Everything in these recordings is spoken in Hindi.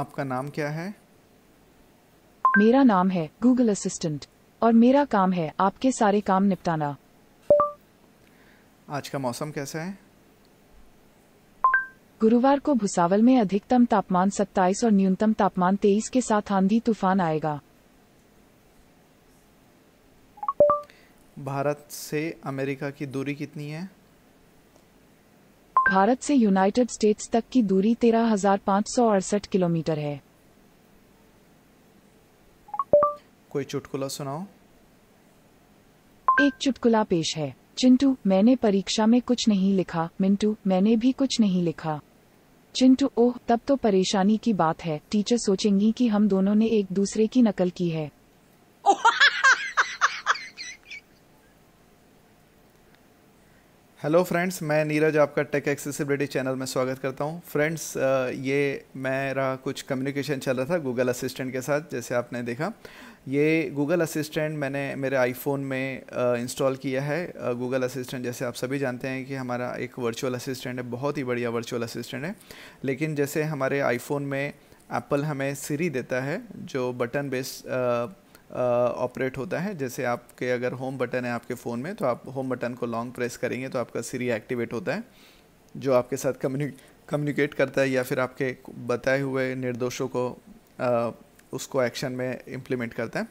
आपका नाम क्या है मेरा नाम है गूगल असिस्टेंट और मेरा काम है आपके सारे काम निपटाना आज का मौसम कैसा है गुरुवार को भुसावल में अधिकतम तापमान 27 और न्यूनतम तापमान 23 के साथ आंधी तूफान आएगा भारत से अमेरिका की दूरी कितनी है भारत से यूनाइटेड स्टेट्स तक की दूरी तेरह किलोमीटर है कोई चुटकुला सुनाओ एक चुटकुला पेश है चिंटू मैंने परीक्षा में कुछ नहीं लिखा मिंटू मैंने भी कुछ नहीं लिखा चिंटू ओह तब तो परेशानी की बात है टीचर सोचेंगी कि हम दोनों ने एक दूसरे की नकल की है हेलो फ्रेंड्स मैं नीरज आपका टेक एक्सेसिबिलिटी चैनल में स्वागत करता हूं फ्रेंड्स ये मेरा कुछ कम्युनिकेशन चल रहा था गूगल असिस्टेंट के साथ जैसे आपने देखा ये गूगल असिस्टेंट मैंने मेरे आईफोन में इंस्टॉल किया है गूगल असिस्टेंट जैसे आप सभी जानते हैं कि हमारा एक वर्चुअल असिस्टेंट है बहुत ही बढ़िया वर्चुअल असिस्टेंट है लेकिन जैसे हमारे आईफोन में एप्पल हमें सीरी देता है जो बटन बेस्ड ऑपरेट होता है जैसे आपके अगर होम बटन है आपके फ़ोन में तो आप होम बटन को लॉन्ग प्रेस करेंगे तो आपका सीरी एक्टिवेट होता है जो आपके साथ कम्युनिक कम्युनिकेट करता है या फिर आपके बताए हुए निर्दोषों को आ, उसको एक्शन में इम्प्लीमेंट करता है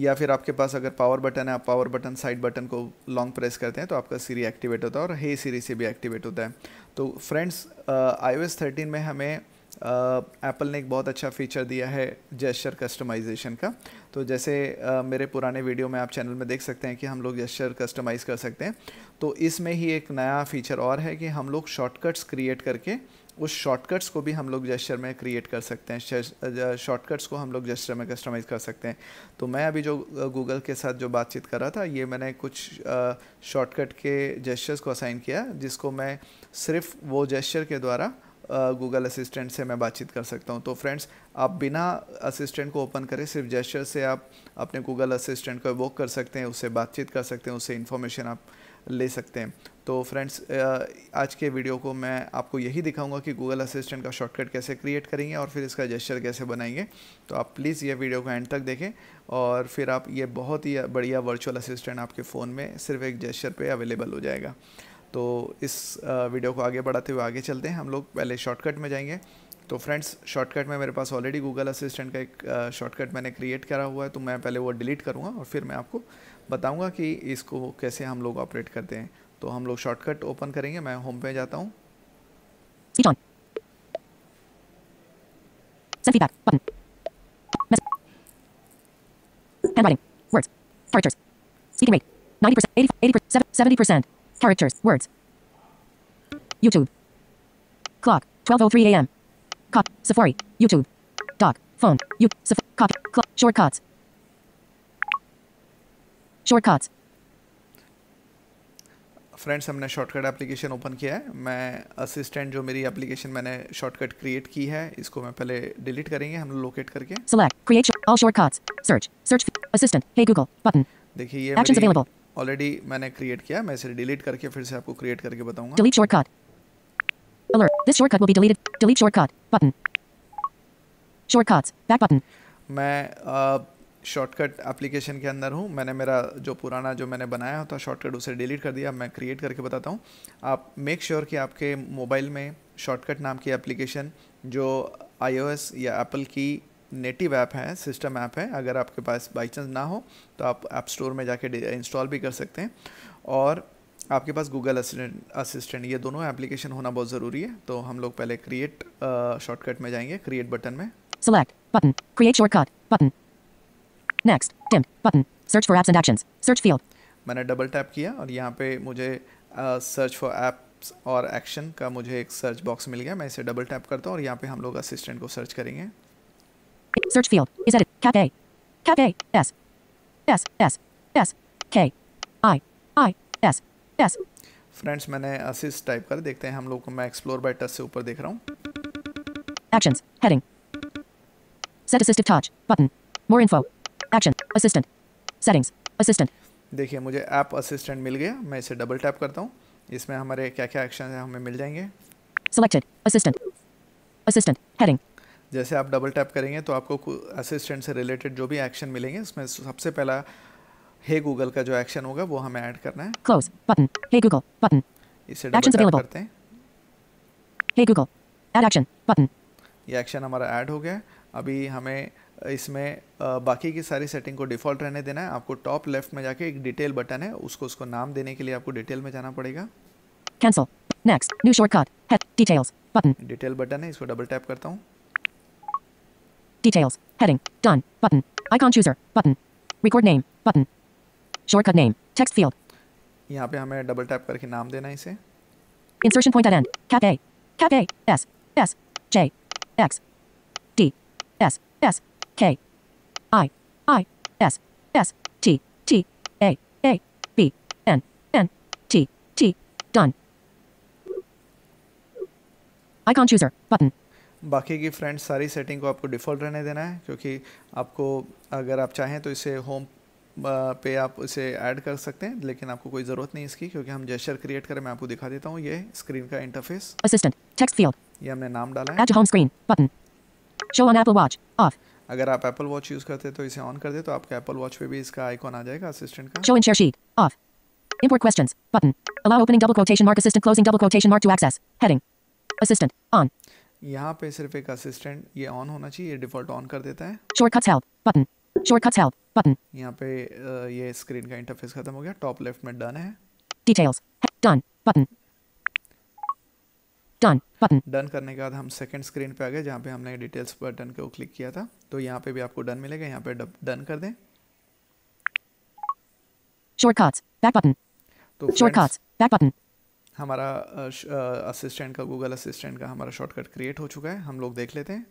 या फिर आपके पास अगर पावर बटन है आप पावर बटन साइड बटन को लॉन्ग प्रेस करते हैं तो आपका सीरी एक्टिवेट होता है और हे सीरी से भी एक्टिवेट होता है तो फ्रेंड्स आई ओ में हमें एप्पल ने एक बहुत अच्छा फीचर दिया है जेस्चर कस्टमाइजेशन का तो जैसे uh, मेरे पुराने वीडियो में आप चैनल में देख सकते हैं कि हम लोग जेस्चर कस्टमाइज़ कर सकते हैं तो इसमें ही एक नया फीचर और है कि हम लोग शॉर्टकट्स क्रिएट करके उस शॉर्टकट्स को भी हम लोग जेस्चर में क्रिएट कर सकते हैं शॉर्टकट्स को हम लोग जेस्चर में कस्टमाइज़ कर सकते हैं तो मैं अभी जो गूगल के साथ जो बातचीत कर रहा था ये मैंने कुछ शॉर्टकट के जेस्चर्स को असाइन किया जिसको मैं सिर्फ वो जेस्चर के द्वारा गूगल असिस्टेंट से मैं बातचीत कर सकता हूँ तो फ्रेंड्स आप बिना असिस्टेंट को ओपन करें सिर्फ जेस्टर से आप अपने गूगल असिस्टेंट को वॉक कर सकते हैं उससे बातचीत कर सकते हैं उससे इन्फॉर्मेशन आप ले सकते हैं तो फ्रेंड्स आज के वीडियो को मैं आपको यही दिखाऊंगा कि गूगल असिस्टेंट का शॉर्टकट कैसे क्रिएट करेंगे और फिर इसका जेस्चर कैसे बनाएंगे तो आप प्लीज़ ये वीडियो को एंड तक देखें और फिर आप ये बहुत ही बढ़िया वर्चुअल असिस्टेंट आपके फ़ोन में सिर्फ एक जेस्चर पे अवेलेबल हो जाएगा तो इस वीडियो को आगे बढ़ाते हुए आगे चलते हैं हम लोग पहले शॉर्टकट में जाएंगे तो फ्रेंड्स शॉर्टकट में मेरे पास ऑलरेडी गूगल असिस्टेंट का एक शॉर्टकट मैंने क्रिएट करा हुआ है तो मैं पहले वो डिलीट करूँगा और फिर मैं आपको बताऊँगा कि इसको कैसे हम लोग ऑपरेट करते हैं तो हम लोग शॉर्टकट ओपन करेंगे मैं होम पे जाता हूँ handwriting, words, characters, speaking rate, 90%, 80%, 70%. Characters. Words. YouTube. Clock. 12.03 a.m. Cop. Safari. YouTube. Doc. Phone. You. Saf- cop. Clock. Shortcuts. Shortcuts. Friends हमने शॉर्टकट एप्लीकेशन ओपन किया है मैं असिस्टेंट जो मेरी एप्लीकेशन मैंने शॉर्टकट क्रिएट की है इसको मैं पहले डिलीट करेंगे हम लोकेट करके select create all shortcuts search search assistant hey Google button देखिए ये एक्शंस अवेलेबल ऑलरेडी मैंने क्रिएट किया मैं इसे डिलीट करके फिर से आपको क्रिएट करके बताऊंगा delete shortcut alert this shortcut will be deleted delete shortcut button shortcuts back button मैं शॉर्टकट एप्लीकेशन के अंदर हूँ मैंने मेरा जो पुराना जो मैंने बनाया होता शॉर्टकट उसे डिलीट कर दिया मैं क्रिएट करके बताता हूँ आप मेक श्योर sure कि आपके मोबाइल में शॉर्टकट नाम की एप्लीकेशन जो आईओएस या एप्पल की नेटिव ऐप है सिस्टम ऐप है अगर आपके पास बाई चांस ना हो तो आप ऐप स्टोर में जाके इंस्टॉल भी कर सकते हैं और आपके पास गूगल असिस्टेंट असिस्टेंट ये दोनों एप्लीकेशन होना बहुत ज़रूरी है तो हम लोग पहले क्रिएट शॉर्टकट में जाएंगे क्रिएट बटन में select button create shortcut button next item button search for apps and actions search field मैंने डबल टैप किया और यहाँ पे मुझे सर्च फॉर एप्स और एक्शन का मुझे एक सर्च बॉक्स मिल गया मैं इसे डबल टैप करता हूँ और यहाँ पे हम लोग असिस्टेंट को सर्च करेंगे Search field is edit. Cafe. Cafe. S. S. S. S. K. I. I. S. S. Friends मैंने असिस्ट टाइप कर देखते हैं हम लोग को मैं एक्सप्लोर बाय टच से ऊपर देख रहा हूँ actions heading set assistive touch button more info action assistant settings assistant देखिए मुझे ऐप असिस्टेंट मिल गया मैं इसे डबल टैप करता हूँ इसमें हमारे क्या क्या एक्शन हैं हमें मिल जाएंगे सिलेक्टेड असिस्टेंट असिस्टेंट हेडिंग जैसे आप डबल टैप करेंगे तो आपको असिस्टेंट से रिलेटेड जो भी एक्शन मिलेंगे उसमें सबसे पहला हे hey गूगल का जो एक्शन होगा वो हमें ऐड करना है close button hey Google button इसे डबल टैप करते हैं hey Google add action button ये एक्शन हमारा ऐड हो गया अभी हमें इसमें बाकी की सारी सेटिंग को डिफ़ॉल्ट रहने देना है आपको टॉप लेफ्ट में जाके एक डिटेल बटन है उसको उसको नाम देने के लिए आपको डिटेल में जाना पड़ेगा cancel next new shortcut head details button detail button है इसको डबल टैप करता हूं Details. Heading. Done. Button. Icon chooser. Button. Record name. Button. Shortcut name. Text field. यहाँ पे हमें डबल टैप करके नाम देना है इसे Insertion point at end. Cap A. Cap A. S. S. J. X. D. S. S. K. I. I. S. S. T. T. A. A. B. N. N. T. T. Done. Icon chooser. Button. बाकी की फ्रेंड्स सारी सेटिंग को आपको डिफ़ॉल्ट रहने देना है क्योंकि आपको अगर आप चाहें तो इसे होम पे आप इसे ऐड कर सकते हैं लेकिन आपको कोई ज़रूरत नहीं इसकी क्योंकि हम जेस्चर क्रिएट करें मैं आपको दिखा देता हूँ ये स्क्रीन का इंटरफेस असिस्टेंट टेक्स्ट फील्ड ये हमने नाम डाला है home screen button show on Apple Watch off अगर आप एप्पल वॉच यूज करते हैं तो इसे ऑन कर दे तो आपके एप्पल वॉच पे भी इसका आइकॉन आ जाएगा असिस्टेंट का show in share sheet off import questions button allow opening double quotation mark assistant closing double quotation mark to access heading assistant on यहाँ पे सिर्फ एक असिस्टेंट ये ऑन होना चाहिए ये डिफॉल्ट ऑन कर देता है shortcuts help button shortcuts help button यहाँ पे ये स्क्रीन का इंटरफेस खत्म हो गया टॉप लेफ्ट में डन है details done button done button done करने के बाद हम सेकंड स्क्रीन पे आ गए जहाँ पे हमने डिटेल्स बटन को क्लिक किया था तो यहाँ पे भी आपको डन मिलेगा यहाँ पे डन कर दें शॉर्टकट्स बैक बटन तो शॉर्टकट्स बैक बटन हमारा असिस्टेंट का गूगल असिस्टेंट का हमारा शॉर्टकट क्रिएट हो चुका है हम लोग देख लेते हैं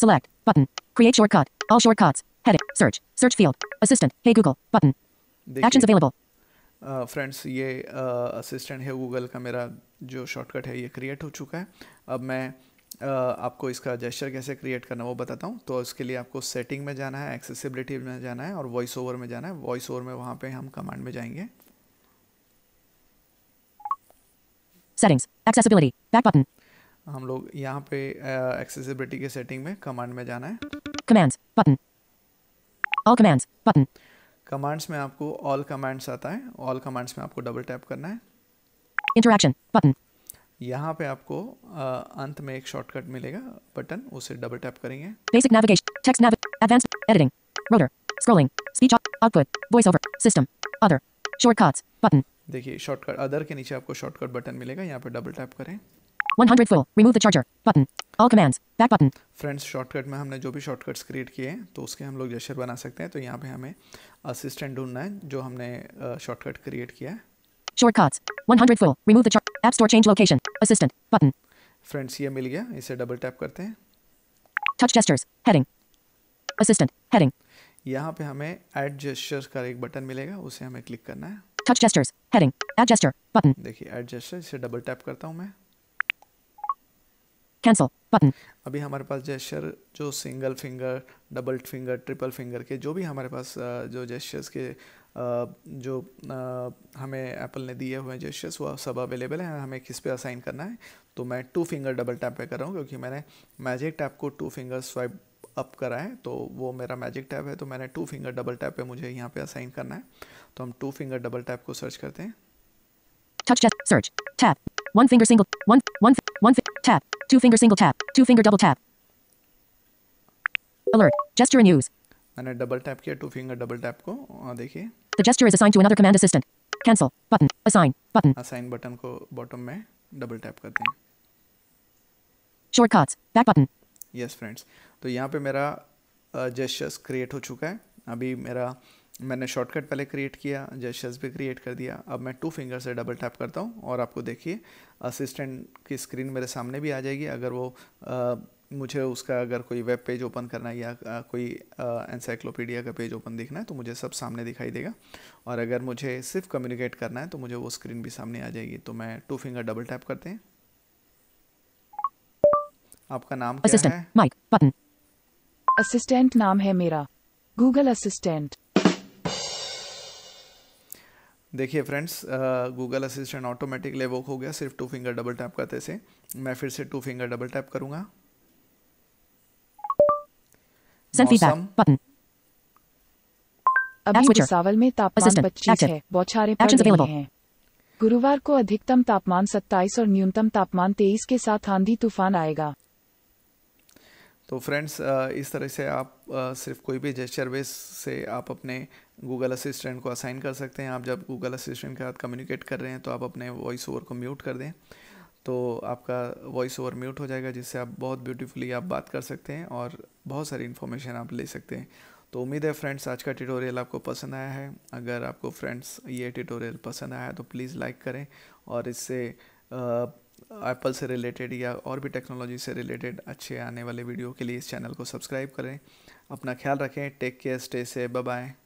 select button create shortcut all shortcuts Heading. Search search field assistant hey Google button actions available friends ये असिस्टेंट uh, है गूगल का मेरा जो शॉर्टकट है ये क्रिएट हो चुका है अब मैं uh, आपको इसका जेस्चर कैसे क्रिएट करना वो बताता हूँ तो इसके लिए आपको सेटिंग में जाना है एक्सेसिबिलिटी में जाना है और वॉइस ओवर में जाना है वॉइस ओवर में वहाँ पे हम कमांड में जाएंगे सेटिंग्स एक्सेसिबिलिटी बैक बटन हम लोग यहाँ पे एक्सेसिबिलिटी के सेटिंग में कमांड में जाना है commands button all commands button commands में आपको ऑल कमांड्स आता है ऑल कमांड्स में आपको डबल टैप करना है इंटरेक्शन बटन यहाँ पे आपको uh, अंत में एक शॉर्टकट मिलेगा बटन उसे डबल टैप करेंगे basic navigation text navigation advance editing rotor scrolling speech output voice over system other shortcuts button देखिए शॉर्टकट अदर के नीचे आपको शॉर्टकट बटन मिलेगा यहाँ पे डबल टैप करें 100 full. Remove the charger. Button. All commands. Back friends shortcut में हमने जो भी शॉर्टकट्स क्रिएट किए हैं तो उसके हम लोग जेस्चर बना सकते हैं तो यहाँ पे हमें असिस्टेंट ढूंढना है जो हमने शॉर्टकट क्रिएट किया है Shortcuts. 100 full. Remove the charger. App Store change location. Assistant. Button. Friends ये मिल गया इसे डबल टैप करते हैं Touch gestures. Heading. Assistant. Heading. यहाँ पे हमें ऐड जेस्चर्स का एक बटन मिलेगा उसे हमें क्लिक करना है touch gestures, heading, add gesture, button. देखिए add gesture इसे डबल टैप करता हूँ मैं. Cancel button. अभी हमारे पास जेस्चर जो single finger double finger triple finger के जो भी हमारे पास जो जेस्चर्स के जो हमें एप्पल ने दिए हुए जेस्चर्स वो सब अवेलेबल हैं हमें किस पे असाइन करना है तो मैं टू फिंगर डबल टैप पे कर रहा हूँ क्योंकि मैंने मैजिक टैप को टू फिंगर स्वाइप अप करा है तो वो मेरा मैजिक टैब है तो मैंने टू फिंगर डबल टैप पे मुझे यहाँ पे असाइन करना है तो हम टू फिंगर डबल टैप को सर्च करते हैं touch search tap one finger single one one one tap two finger single tap two finger double tap alert gesture news मैंने डबल टैप किया टू फिंगर डबल टैप को हाँ, देखिए The gesture is assigned to another command assistant. Cancel button. Assign button. Assign button को bottom में double tap करते हैं. Shortcuts. Back button. Yes, friends. तो यहाँ पे मेरा जेस्चर्स क्रिएट हो चुका है अभी मेरा मैंने शॉर्टकट पहले क्रिएट किया जेस्चर्स भी क्रिएट कर दिया अब मैं टू फिंगर से डबल टैप करता हूँ और आपको देखिए असिस्टेंट की स्क्रीन मेरे सामने भी आ जाएगी अगर वो आ, मुझे उसका अगर कोई वेब पेज ओपन करना है या कोई एनसाइक्लोपीडिया का पेज ओपन दिखना है तो मुझे सब सामने दिखाई देगा और अगर मुझे सिर्फ कम्युनिकेट करना है तो मुझे वो स्क्रीन भी सामने आ जाएगी तो मैं टू फिंगर डबल टैप करते हैं आपका नाम क्या है असिस्टेंट नाम है मेरा गूगल असिस्टेंट देखिए फ्रेंड्स गूगल असिस्टेंट ऑटोमेटिक लेवोक हो गया सिर्फ टू फिंगर डबल टैप करते से मैं फिर से टू फिंगर डबल टैप करूंगा अभी भुसावल में तापमान पच्चीस है बौछारें पड़ हैं गुरुवार को अधिकतम तापमान 27 और न्यूनतम तापमान 23 के साथ आंधी तूफान आएगा तो फ्रेंड्स इस तरह से आप सिर्फ कोई भी जेस्चर बेस से आप अपने गूगल असिस्टेंट को असाइन कर सकते हैं आप जब गूगल असिस्टेंट के साथ कम्युनिकेट कर रहे हैं तो आप अपने वॉइस ओवर को म्यूट कर दें तो आपका वॉइस ओवर म्यूट हो जाएगा जिससे आप बहुत ब्यूटीफुली आप बात कर सकते हैं और बहुत सारी इन्फॉर्मेशन आप ले सकते हैं तो उम्मीद है फ्रेंड्स आज का ट्यूटोरियल आपको पसंद आया है अगर आपको फ्रेंड्स ये ट्यूटोरियल पसंद आया है तो प्लीज़ लाइक करें और इससे एप्पल से रिलेटेड या और भी टेक्नोलॉजी से रिलेटेड अच्छे आने वाले वीडियो के लिए इस चैनल को सब्सक्राइब करें अपना ख्याल रखें take care stay safe bye